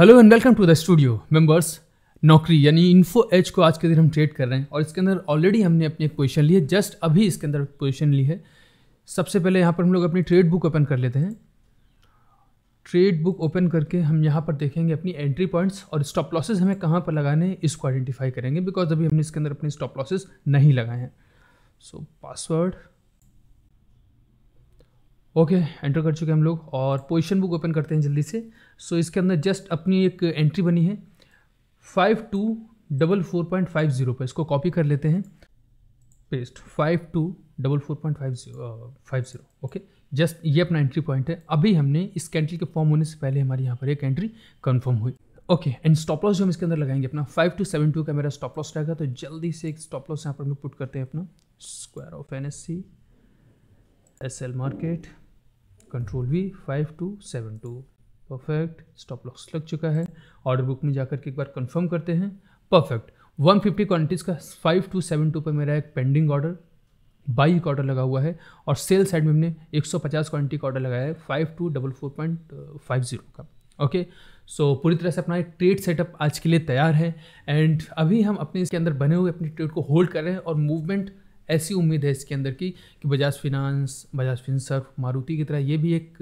Hello and welcome to the studio members नौकरी यानी info as को आज के दिन हम ट्रेड कर रहे हैं और इसके अंदर ऑलरेडी हमने अपनी एक पोजिशन ली है जस्ट अभी इसके अंदर पोजिशन ली है सबसे पहले यहाँ पर हम लोग अपनी ट्रेड बुक ओपन कर लेते हैं ट्रेड बुक ओपन करके हम यहाँ पर देखेंगे अपनी एंट्री पॉइंट्स और स्टॉप लॉसेज हमें कहाँ पर लगाने हैं इसको आइडेंटिफाई करेंगे बिकॉज अभी हमने इसके अंदर अपने स्टॉप लॉसेज नहीं लगाए हैं so password okay okay, enter कर चुके हम लोग और पोजिशन बुक ओपन करते हैं जल्दी से सो so, इसके अंदर जस्ट अपनी एक एंट्री बनी है five two double four point five zero पर इसको कॉपी कर लेते हैं paste five two double four point five five zero okay just ये अपना एंट्री पॉइंट है अभी हमने इस कैंट्री के फॉर्म होने से पहले हमारे यहाँ पर एक एंट्री कन्फर्म हुई ओके एंड स्टॉप लॉस जो हम इसके अंदर लगाएंगे अपना फाइव टू सेवन टू का मेरा स्टॉप लॉस रहेगा तो जल्दी से एक स्टॉप लॉस यहाँ पर हम पुट करते हैं अपना square off N S C S L market control V five two seven two perfect stop loss लग चुका है ऑर्डर बुक में जाकर के एक बार कंफर्म करते हैं परफेक्ट 150 फिफ्टी क्वान्टिटीज़ का फाइव टू सेवन टू पर मेरा एक पेंडिंग ऑर्डर बाई का ऑर्डर लगा हुआ है और सेल साइड में हमने 150 क्वांटिटी का ऑर्डर लगाया है five two double four point five zero का ओके सो so पूरी तरह से अपना एक ट्रेड सेटअप आज के लिए तैयार है एंड अभी हम अपने इसके अंदर बने हुए अपने ट्रेड को होल्ड कर रहे हैं और मूवमेंट ऐसी उम्मीद है इसके अंदर की कि बजाज फिनांस बजाज फिनसर्फ मारुति की तरह ये भी एक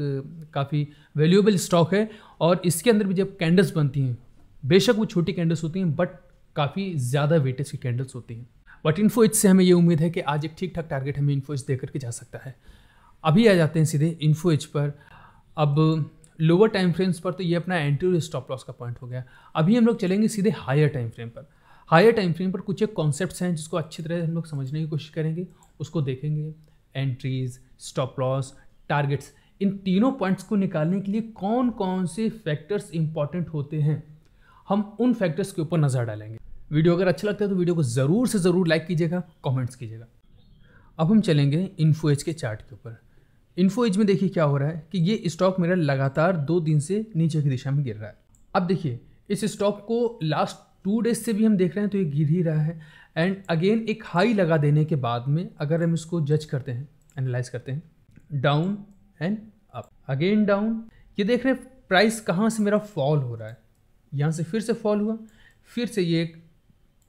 काफ़ी वैल्यूएबल स्टॉक है और इसके अंदर भी जब कैंडल्स बनती हैं बेशक वो छोटी कैंडल्स होती हैं बट काफ़ी ज़्यादा वेटेज की कैंडल्स होती हैं बट इन्फो से हमें ये उम्मीद है कि आज एक ठीक ठाक टारगेट हमें इन्फो एच दे करके जा सकता है अभी आ जाते हैं सीधे इन्फो पर अब लोअर टाइम फ्रेम्स पर तो ये अपना एंट्री स्टॉप लॉस का पॉइंट हो गया अभी हम लोग चलेंगे सीधे हायर टाइम फ्रेम पर हायर टाइम फ्रेम पर कुछ एक कॉन्सेप्ट्स हैं जिसको अच्छी तरह से हम लोग समझने की कोशिश करेंगे उसको देखेंगे एंट्रीज स्टॉप लॉस टारगेट्स इन तीनों पॉइंट्स को निकालने के लिए कौन कौन से फैक्टर्स इंपॉर्टेंट होते हैं हम उन फैक्टर्स के ऊपर नज़र डालेंगे वीडियो अगर अच्छा लगता है तो वीडियो को ज़रूर से ज़रूर लाइक कीजिएगा कमेंट्स कीजिएगा अब हम चलेंगे इन्फो एज के चार्ट के ऊपर इन्फो एज में देखिए क्या हो रहा है कि ये स्टॉक मेरा लगातार दो दिन से नीचे की दिशा में गिर रहा है अब देखिए इस स्टॉक को लास्ट टू डेज से भी हम देख रहे हैं तो ये गिर ही रहा है एंड अगेन एक हाई लगा देने के बाद में अगर हम इसको जज करते हैं एनालाइज करते हैं down and up again down ये देख रहे हैं प्राइस कहाँ से मेरा फॉल हो रहा है यहाँ से फिर से फॉल हुआ फिर से ये एक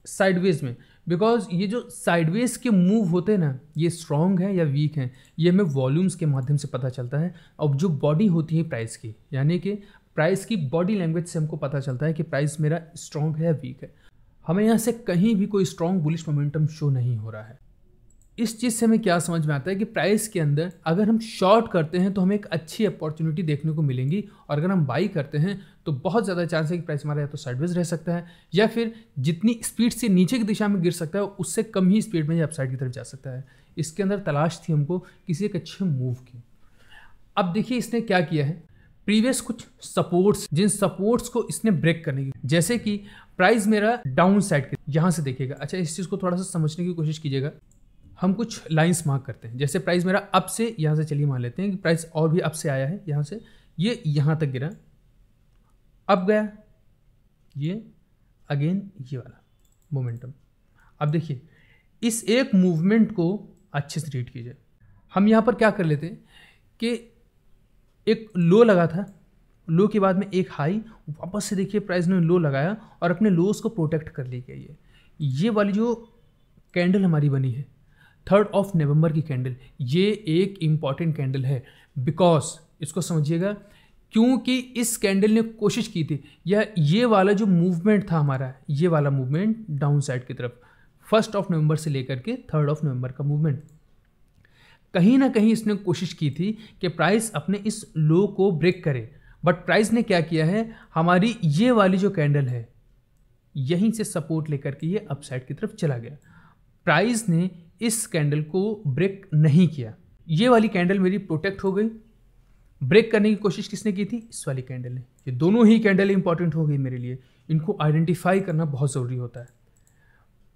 साइडवेज में बिकॉज ये जो साइडवेज के मूव होते हैं ना ये स्ट्रॉन्ग हैं या वीक हैं ये हमें वॉल्यूम्स के माध्यम से पता चलता है अब जो बॉडी होती है प्राइस की यानी कि प्राइस की बॉडी लैंग्वेज से हमको पता चलता है कि प्राइस मेरा स्ट्रॉन्ग है या वीक है हमें यहाँ से कहीं भी कोई स्ट्रॉन्ग बुलिश मोमेंटम शो नहीं हो रहा है इस चीज़ से हमें क्या समझ में आता है कि प्राइस के अंदर अगर हम शॉर्ट करते हैं तो हमें एक अच्छी अपॉर्चुनिटी देखने को मिलेंगी और अगर हम बाई करते हैं तो बहुत ज़्यादा चांस है कि प्राइस हमारा या तो साइडवेज रह सकता है या फिर जितनी स्पीड से नीचे की दिशा में गिर सकता है उससे कम ही स्पीड में अपसाइड की तरफ जा सकता है इसके अंदर तलाश थी हमको किसी एक अच्छे मूव की अब देखिए इसने क्या किया है प्रीवियस कुछ सपोर्ट्स जिन सपोर्ट्स को इसने ब्रेक करने की जैसे कि प्राइस मेरा डाउन साइड के यहाँ से देखिएगा अच्छा इस चीज़ को थोड़ा सा समझने की कोशिश कीजिएगा हम कुछ लाइंस मार्क करते हैं जैसे प्राइस मेरा अप से यहाँ से चलिए मान लेते हैं कि प्राइस और भी अप से आया है यहाँ से ये यहाँ तक गिरा अब गया ये अगेन ये वाला मोमेंटम अब देखिए इस एक मूवमेंट को अच्छे से रीड कीजिए हम यहाँ पर क्या कर लेते हैं कि एक लो लगा था लो के बाद में एक हाई वापस से देखिए प्राइस ने लो लगाया और अपने लोस को प्रोटेक्ट कर ली गई है ये वाली जो कैंडल हमारी बनी है थर्ड ऑफ नवंबर की कैंडल ये एक इम्पॉर्टेंट कैंडल है बिकॉज इसको समझिएगा क्योंकि इस कैंडल ने कोशिश की थी या ये वाला जो मूवमेंट था हमारा ये वाला मूवमेंट डाउन साइड की तरफ फर्स्ट ऑफ नवंबर से लेकर के थर्ड ऑफ नवंबर का मूवमेंट कहीं ना कहीं इसने कोशिश की थी कि प्राइस अपने इस लो को ब्रेक करे बट प्राइस ने क्या किया है हमारी ये वाली जो कैंडल है यहीं से सपोर्ट लेकर के ये अपसाइड की तरफ चला गया प्राइस ने इस कैंडल को ब्रेक नहीं किया ये वाली कैंडल मेरी प्रोटेक्ट हो गई ब्रेक करने की कोशिश किसने की थी इस वाली कैंडल ने ये दोनों ही कैंडल इंपॉर्टेंट हो गई मेरे लिए इनको आइडेंटिफाई करना बहुत ज़रूरी होता है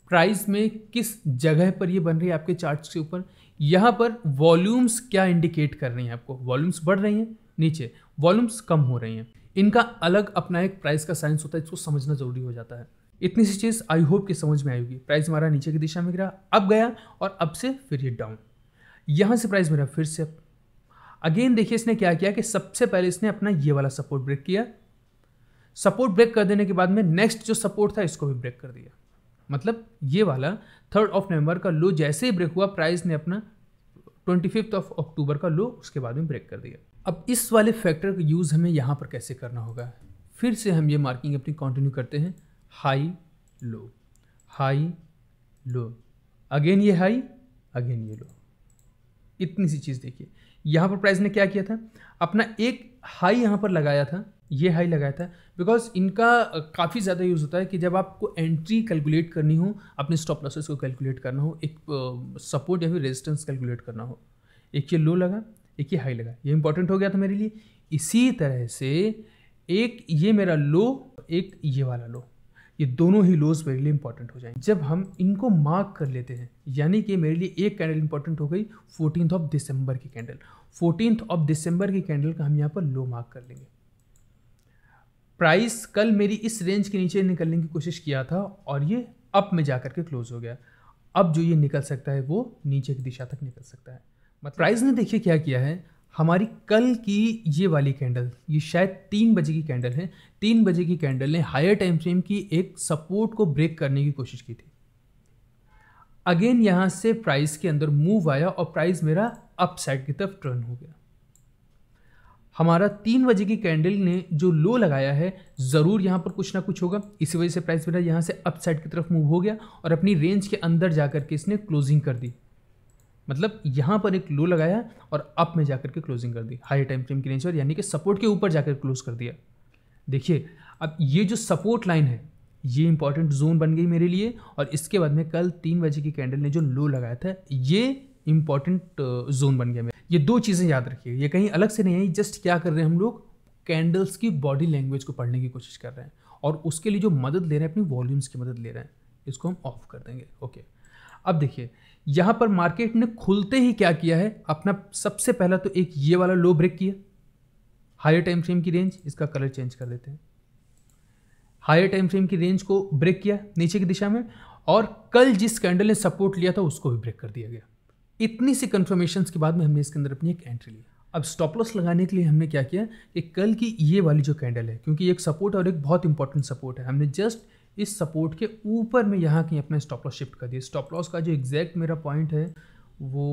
प्राइस में किस जगह पर ये बन रही है आपके चार्ट्स के ऊपर यहाँ पर वॉल्यूम्स क्या इंडिकेट कर रही हैं आपको वॉल्यूम्स बढ़ रही हैं नीचे वॉल्यूम्स कम हो रही हैं इनका अलग अपना एक प्राइस का साइंस होता है इसको समझना जरूरी हो जाता है इतनी सी चीज़ आई होप कि समझ में आएगी प्राइस हमारा नीचे की दिशा में गिरा अब गया और अब से फिर ये डाउन यहाँ से प्राइस मेरा फिर से अप अगेन देखिए इसने क्या किया कि सबसे पहले इसने अपना ये वाला सपोर्ट ब्रेक किया सपोर्ट ब्रेक कर देने के बाद में नेक्स्ट जो सपोर्ट था इसको भी ब्रेक कर दिया मतलब ये वाला थर्ड ऑफ नवंबर का लो जैसे ही ब्रेक हुआ प्राइस ने अपना ट्वेंटी फिफ्थ ऑफ अक्टूबर का लो उसके बाद में ब्रेक कर दिया अब इस वाले फैक्टर का यूज़ हमें यहाँ पर कैसे करना होगा फिर से हम ये मार्किंग अपनी कंटिन्यू करते हैं high low high low again ये हाई अगेन ये लो इतनी सी चीज़ देखिए यहाँ पर प्राइस ने क्या किया था अपना एक हाई यहाँ पर लगाया था ये हाई लगाया था बिकॉज इनका काफ़ी ज़्यादा यूज़ होता है कि जब आपको एंट्री कैलकुलेट करनी हो अपने स्टॉप लॉसेस को कैलकुलेट करना हो एक सपोर्ट या फिर रेजिस्टेंस कैलकुलेट करना हो एक ये लो लगा एक ये हाई लगा ये इंपॉर्टेंट हो गया था मेरे लिए इसी तरह से एक ये मेरा लो एक ये वाला लो ये दोनों ही लोज मेरे लिए इंपॉर्टेंट हो जाएंगे जब हम इनको मार्क कर लेते हैं यानी कि मेरे लिए एक कैंडल इंपॉर्टेंट हो गई फोर्टीन ऑफ दिसंबर की कैंडल फोर्टीन ऑफ दिसंबर की कैंडल का हम यहाँ पर लो मार्क कर लेंगे प्राइस कल मेरी इस रेंज के नीचे निकलने की कोशिश किया था और ये अप में जा करके क्लोज हो गया अब जो ये निकल सकता है वो नीचे की दिशा तक निकल सकता है मतलब प्राइस ने देखिए क्या किया है हमारी कल की ये वाली कैंडल ये शायद तीन बजे की कैंडल है तीन बजे की कैंडल ने हायर टाइम फ्रेम की एक सपोर्ट को ब्रेक करने की कोशिश की थी अगेन यहाँ से प्राइस के अंदर मूव आया और प्राइस मेरा अपसाइड की तरफ टर्न हो गया हमारा तीन बजे की कैंडल ने जो लो लगाया है ज़रूर यहाँ पर कुछ ना कुछ होगा इसी वजह से प्राइस बेटा यहाँ से अपसाइड की तरफ मूव हो गया और अपनी रेंज के अंदर जा कर के इसने क्लोजिंग कर दी मतलब यहाँ पर एक लो लगाया और अप में कर के क्लोजिंग कर दी हाई टाइम फ्रेम की रेंज पर यानी कि सपोर्ट के ऊपर जाकर क्लोज कर दिया देखिए अब ये जो सपोर्ट लाइन है ये इंपॉर्टेंट जोन बन गई मेरे लिए और इसके बाद में कल तीन बजे की कैंडल ने जो लो लगाया था ये इंपॉर्टेंट जोन बन गया मेरा ये दो चीज़ें याद रखिए ये कहीं अलग से नहीं है जस्ट क्या कर रहे हैं हम लोग कैंडल्स की बॉडी लैंग्वेज को पढ़ने की कोशिश कर रहे हैं और उसके लिए जो मदद ले रहे हैं अपनी वॉल्यूम्स की मदद ले रहे हैं इसको हम ऑफ कर देंगे ओके अब देखिए यहाँ पर मार्केट ने खुलते ही क्या किया है अपना सबसे पहला तो एक ये वाला लो ब्रेक किया हायर टाइम फ्रेम की रेंज इसका कलर चेंज कर देते हैं हायर टाइम फ्रेम की रेंज को ब्रेक किया नीचे की दिशा में और कल जिस कैंडल ने सपोर्ट लिया था उसको भी ब्रेक कर दिया गया इतनी सी कन्फर्मेशन के बाद में हमने इसके अंदर अपनी एक एंट्री ली अब स्टॉप लॉस लगाने के लिए हमने क्या किया कि कल की ये वाली जो कैंडल है क्योंकि एक सपोर्ट और एक बहुत इंपॉर्टेंट सपोर्ट है हमने जस्ट इस सपोर्ट के ऊपर में यहाँ कहीं अपना स्टॉप लॉस शिफ्ट कर दिया स्टॉप लॉस का जो एग्जैक्ट मेरा पॉइंट है वो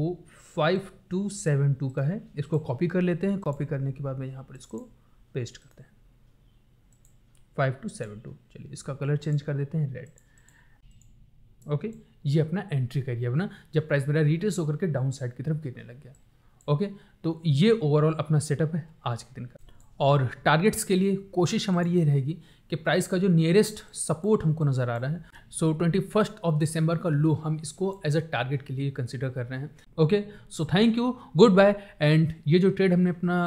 फाइव टू सेवन टू का है इसको कॉपी कर लेते हैं कॉपी करने के बाद में यहाँ पर इसको पेस्ट करते हैं फाइव टू सेवन टू चलिए इसका कलर चेंज कर देते हैं रेड ओके ये अपना एंट्री करिए अपना जब प्राइस मेरा रिटेस होकर के डाउन साइड की तरफ गिरने लग गया ओके तो ये ओवरऑल अपना सेटअप है आज के दिन का और टारगेट्स के लिए कोशिश हमारी ये रहेगी कि प्राइस का जो नियरेस्ट सपोर्ट हमको नज़र आ रहा है so twenty first of December का लो हम इसको एज अ टारगेट के लिए कंसिडर कर रहे हैं okay so thank you good bye and ये जो ट्रेड हमने अपना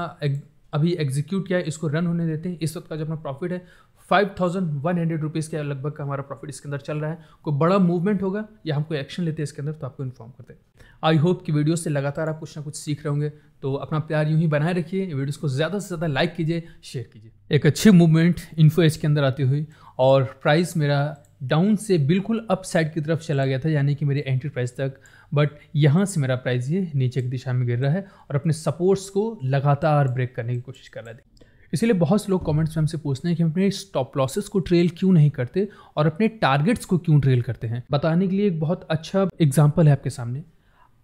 अभी एग्जीक्यूट किया है इसको रन होने देते हैं इस वक्त का जो अपना प्रॉफिट है five thousand one hundred rupees के लगभग का हमारा प्रॉफिट इसके अंदर चल रहा है कोई बड़ा मूवमेंट होगा या हम कोई एक्शन लेते हैं इसके अंदर तो आपको इन्फॉर्म करते हैं आई होप कि वीडियो से लगातार आप कुछ ना कुछ सीख रहे होंगे तो अपना प्यार यूँ ही बनाए रखिए वीडियोज़ को ज़्यादा से ज़्यादा लाइक कीजिए शेयर कीजिए एक अच्छी मूवमेंट इन्फो एज के अंदर आती हुई और प्राइस मेरा डाउन से बिल्कुल अप साइड की तरफ चला गया था यानी कि मेरे एंट्री प्राइस तक बट यहाँ से मेरा प्राइस ये नीचे की दिशा में गिर रहा है और अपने सपोर्ट्स को लगातार ब्रेक करने की कोशिश कर रहा है इसीलिए बहुत से लोग कमेंट्स में हमसे पूछते हैं कि हम अपने स्टॉप लॉसेस को ट्रेल क्यों नहीं करते और अपने टारगेट्स को क्यों ट्रेल करते हैं बताने के लिए एक बहुत अच्छा एग्जाम्पल है आपके सामने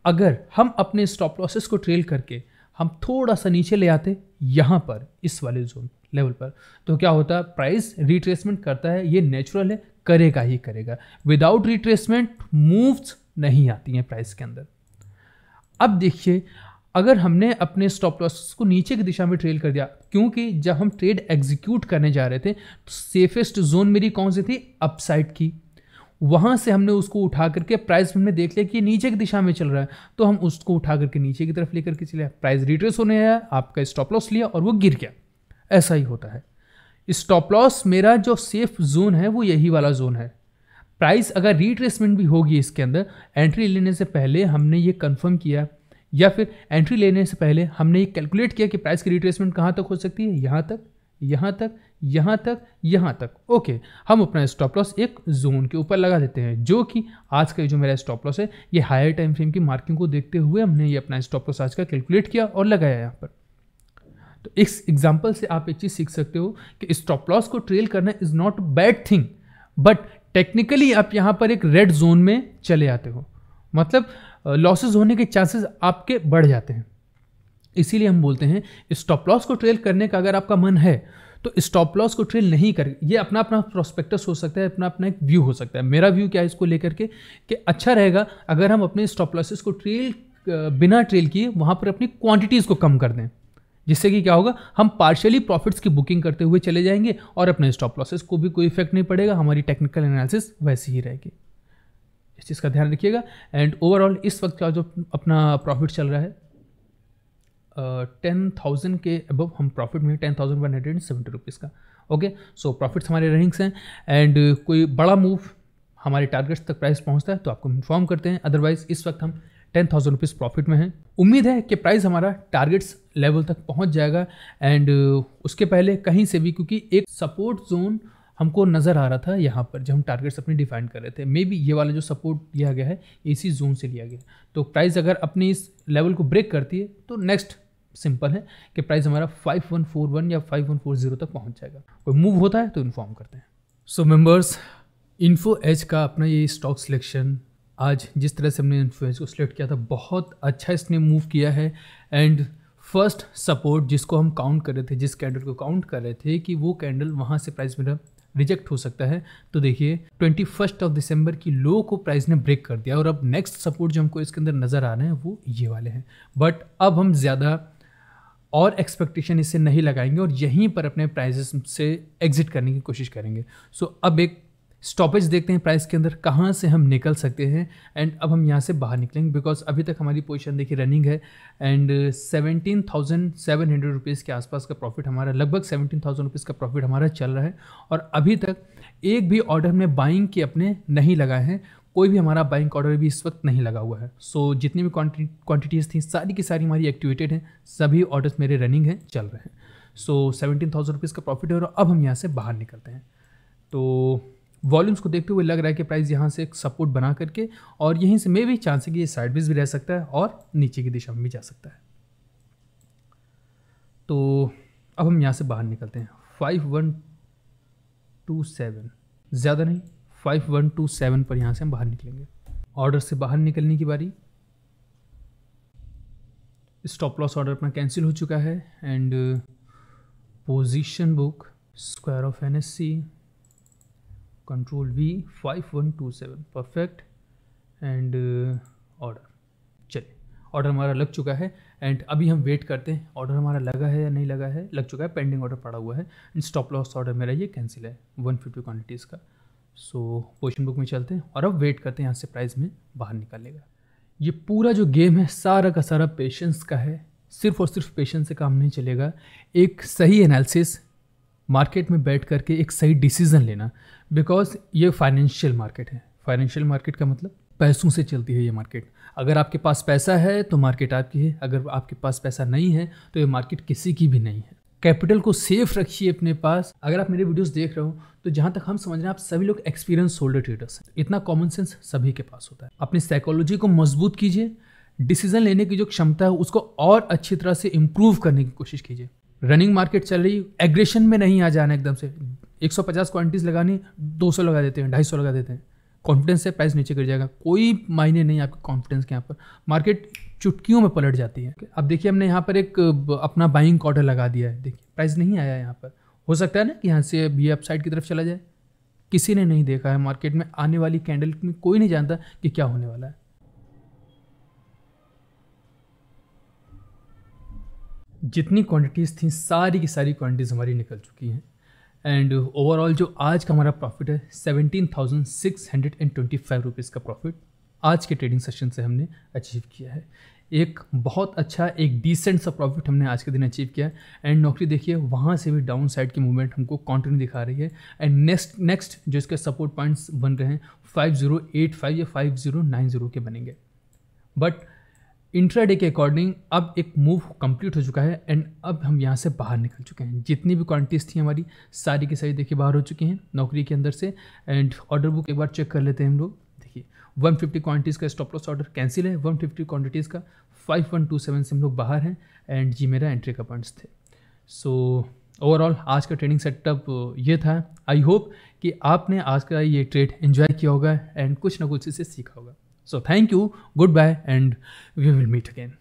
अगर हम अपने स्टॉप लॉसेस को ट्रेल करके हम थोड़ा सा नीचे ले आते यहाँ पर इस वाले जोन लेवल पर तो क्या होता है प्राइस रिट्रेसमेंट करता है ये नेचुरल है करेगा ही करेगा विदाउट रिट्रेसमेंट मूव्स नहीं आती हैं प्राइस के अंदर अब देखिए अगर हमने अपने स्टॉप लॉस को नीचे की दिशा में ट्रेल कर दिया क्योंकि जब हम ट्रेड एग्जीक्यूट करने जा रहे थे तो सेफेस्ट जोन मेरी कौन सी थी अपसाइड की वहाँ से हमने उसको उठा करके प्राइस हमने देख लिया कि ये नीचे की दिशा में चल रहा है तो हम उसको उठा करके नीचे की तरफ लेकर के चले प्राइस रिट्रेस होने आया आपका स्टॉप लॉस लिया और वो गिर गया ऐसा ही होता है स्टॉप लॉस मेरा जो सेफ जोन है वो यही वाला जोन है प्राइस अगर रिट्रेसमेंट भी होगी इसके अंदर एंट्री लेने से पहले हमने ये कंफर्म किया या फिर एंट्री लेने से पहले हमने ये कैलकुलेट किया कि प्राइस की रिट्रेसमेंट कहाँ तक हो सकती है यहाँ तक यहाँ तक यहाँ तक यहाँ तक ओके हम अपना स्टॉप लॉस एक जोन के ऊपर लगा देते हैं जो कि आज का जो मेरा स्टॉप लॉस है ये हायर टाइम फ्रेम की मार्किंग को देखते हुए हमने ये अपना स्टॉप लॉस आज का कैलकुलेट किया और लगाया यहाँ पर तो इस एग्जाम्पल से आप एक चीज़ सीख सकते हो कि स्टॉप लॉस को ट्रेल करना is not bad thing but technically आप यहाँ पर एक रेड जोन में चले आते हो मतलब लॉसेज होने के चांसेस आपके बढ़ जाते हैं इसीलिए हम बोलते हैं स्टॉप लॉस को ट्रेल करने का अगर आपका मन है तो स्टॉप लॉस को ट्रेल नहीं कर ये अपना अपना प्रोस्पेक्टस हो सकता है अपना अपना एक व्यू हो सकता है मेरा व्यू क्या है इसको लेकर के कि अच्छा रहेगा अगर हम अपने स्टॉप लॉसेस को ट्रेल बिना ट्रेल किए वहाँ पर अपनी क्वांटिटीज़ को कम कर दें जिससे कि क्या होगा हम पार्शियली प्रॉफिट्स की बुकिंग करते हुए चले जाएंगे और अपने स्टॉप लॉसेस को भी कोई इफेक्ट नहीं पड़ेगा हमारी टेक्निकल एनालिसिस वैसी ही रहेगी इस चीज़ का ध्यान रखिएगा एंड ओवरऑल इस वक्त का जो अपना प्रॉफिट चल रहा है टेन uh, थाउजेंड के अबव हम प्रॉफिट में ten thousand one hundred and seventy rupees का ओके सो प्रॉफिट्स हमारे रनिंग्स हैं एंड कोई बड़ा मूव हमारे टारगेट्स तक प्राइस पहुंचता है तो आपको इन्फॉर्म करते हैं अदरवाइज इस वक्त हम टेन थाउजेंड रुपीज़ प्रॉफिट में हैं उम्मीद है कि प्राइस हमारा टारगेट्स लेवल तक पहुंच जाएगा एंड उसके पहले कहीं से भी क्योंकि एक सपोर्ट जोन हमको नज़र आ रहा था यहाँ पर जब हम टारगेट्स अपने डिफाइन कर रहे थे मे बी ये वाला जो सपोर्ट लिया गया है इसी जोन से लिया गया तो प्राइस अगर अपने इस लेवल को ब्रेक करती है तो नेक्स्ट सिंपल है कि प्राइस हमारा 5141 या 5140 तक पहुँच जाएगा कोई मूव होता है तो इन्फॉर्म करते हैं सो मेम्बर्स इन्फो एज का अपना ये स्टॉक सिलेक्शन आज जिस तरह से हमने इन्फो एज को सिलेक्ट किया था बहुत अच्छा इसने मूव किया है एंड फर्स्ट सपोर्ट जिसको हम काउंट कर रहे थे जिस कैंडल को काउंट कर रहे थे कि वो कैंडल वहाँ से प्राइस मेरा रिजेक्ट हो सकता है तो देखिए ट्वेंटी फर्स्ट ऑफ दिसंबर की लो को प्राइस ने ब्रेक कर दिया और अब नेक्स्ट सपोर्ट जो हमको इसके अंदर नज़र आ रहे हैं वो ये वाले हैं बट अब हम ज़्यादा और एक्सपेक्टेशन इससे नहीं लगाएंगे और यहीं पर अपने प्राइजेस से एग्जिट करने की कोशिश करेंगे सो so, अब एक स्टॉपेज देखते हैं प्राइस के अंदर कहाँ से हम निकल सकते हैं एंड अब हम यहाँ से बाहर निकलेंगे बिकॉज अभी तक हमारी पोजीशन देखिए रनिंग है and seventeen thousand seven hundred rupees के आसपास का प्रॉफिट हमारा लगभग सेवनटीन थाउजेंड रुपीज़ का प्रॉफिट हमारा चल रहा है और अभी तक एक भी ऑर्डर हमने बाइंग के अपने नहीं लगाए हैं कोई भी हमारा बाइंग ऑर्डर भी इस वक्त नहीं लगा हुआ है सो so, जितनी भी क्वांटिटीज़ थी सारी की सारी हमारी एक्टिवेटेड हैं सभी ऑर्डर्स मेरे रनिंग हैं चल रहे हैं सो सेवनटीन थाउजेंड रुपीज़ का प्रॉफिट है और अब हम यहाँ से बाहर निकलते हैं तो वॉल्यूम्स को देखते हुए लग रहा है कि प्राइस यहाँ से एक सपोर्ट बना करके और यहीं से मे भी चांस है कि ये साइडवेज भी रह सकता है और नीचे की दिशा में भी जा सकता है तो अब हम यहाँ से बाहर निकलते हैं फाइव वन टू सेवन ज़्यादा नहीं फाइव वन टू सेवन पर यहाँ से हम बाहर निकलेंगे ऑर्डर से बाहर निकलने की बारी स्टॉप लॉस ऑर्डर अपना कैंसिल हो चुका है and position book square off N S C control V 5127 perfect and order चलिए ऑर्डर हमारा लग चुका है एंड अभी हम वेट करते हैं ऑर्डर हमारा लगा है या नहीं लगा है लग चुका है पेंडिंग ऑर्डर पड़ा हुआ है एंड स्टॉप लॉस ऑर्डर मेरा ये कैंसिल है वन फिफ्टी क्वान्टिटीज़ का सो क्वेश्चन बुक में चलते हैं और अब वेट करते हैं यहाँ से प्राइस में बाहर निकालेगा ये पूरा जो गेम है सारा का सारा पेशेंस का है सिर्फ और सिर्फ पेशेंस से काम नहीं चलेगा एक सही एनालिसिस मार्केट में बैठ करके एक सही डिसीज़न लेना बिकॉज ये फाइनेंशियल मार्केट है फाइनेंशियल मार्केट का मतलब पैसों से चलती है ये मार्केट अगर आपके पास पैसा है तो मार्केट आपकी है अगर आपके पास पैसा नहीं है तो ये मार्केट किसी की भी नहीं है कैपिटल को सेफ रखिए अपने पास अगर आप मेरे वीडियोस देख रहे हो तो जहाँ तक हम समझ रहे हैं आप सभी लोग एक्सपीरियंस होल्डर ट्रेडर्स हैं इतना कॉमन सेंस सभी के पास होता है अपनी साइकोलॉजी को मजबूत कीजिए डिसीजन लेने की जो क्षमता है उसको और अच्छी तरह से इम्प्रूव करने की कोशिश कीजिए रनिंग मार्केट चल रही एग्रेशन में नहीं आ जाना एकदम से 150 क्वांटिटीज लगानी 200 लगा देते हैं 250 लगा देते हैं कॉन्फिडेंस से प्राइस नीचे गिर जाएगा कोई मायने नहीं आपके कॉन्फिडेंस के यहाँ पर मार्केट चुटकियों में पलट जाती है अब देखिए हमने यहाँ पर एक अपना बाइंग ऑर्डर लगा दिया है देखिए प्राइस नहीं आया यहाँ पर हो सकता है ना कि यहाँ से भी अपसाइड की तरफ चला जाए किसी ने नहीं देखा है मार्केट में आने वाली कैंडल में कोई नहीं जानता कि क्या होने वाला है जितनी क्वांटिटीज़ थी सारी की सारी क्वांटिटीज़ हमारी निकल चुकी हैं एंड ओवरऑल जो आज का हमारा प्रॉफिट है seventeen thousand six hundred and twenty five rupees का प्रॉफिट आज के ट्रेडिंग सेशन से हमने अचीव किया है एक बहुत अच्छा एक डिसेंट सा प्रॉफिट हमने आज के दिन अचीव किया है एंड नौकरी देखिए वहाँ से भी डाउन साइड की मूवमेंट हमको कंटिन्यू दिखा रही है एंड नेक्स्ट नेक्स्ट जो इसके सपोर्ट पॉइंट्स बन रहे हैं फाइव ज़ीरो एट फाइव या फाइव ज़ीरो नाइन ज़ीरो के बनेंगे बट इंट्राडे के अकॉर्डिंग अब एक मूव कंप्लीट हो चुका है एंड अब हम यहाँ से बाहर निकल चुके हैं जितनी भी क्वांटिटीज़ थी हमारी सारी की सारी देखिए बाहर हो चुकी हैं नौकरी के अंदर से एंड ऑर्डर बुक एक बार चेक कर लेते हैं हम लोग देखिए 150 फिफ्टी क्वान्टिटीज़ का स्टॉप लॉस ऑर्डर कैंसिल है 150 फिफ्टी क्वान्टिटीज़ का 5127 से हम लोग बाहर हैं एंड जी मेरा एंट्री का पॉइंट्स थे सो so, ओवरऑल आज का ट्रेडिंग सेटअप ये था आई होप कि आपने आज का ये ट्रेड इन्जॉय किया होगा एंड कुछ ना कुछ इसे सीखा होगा So thank you, goodbye, and we will meet again.